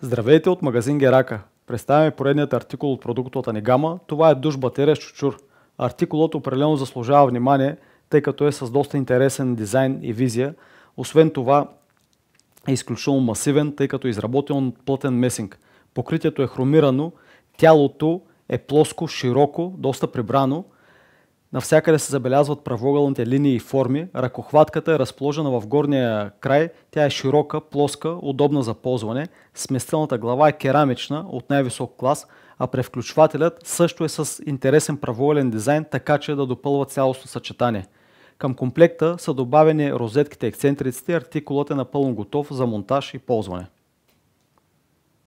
Здравейте от магазин Герака. Представяме поредният артикул от продуктовата ни гама. Това е душ батерия с чучур. Артикулът определено заслужава внимание, тъй като е с доста интересен дизайн и визия. Освен това е изключително масивен, тъй като е изработен от плътен месинг. Покритието е хромирано, тялото е плоско, широко, доста прибрано – Навсякъде се забелязват правоъгълните линии и форми, ръкохватката е разположена в горния край, тя е широка, плоска, удобна за ползване, сместилната глава е керамична от най-висок клас, а превключвателят също е с интересен правоъгълен дизайн, така че да допълва цялостно съчетание. Към комплекта са добавени розетките, ексцентриците, артикулът е напълно готов за монтаж и ползване.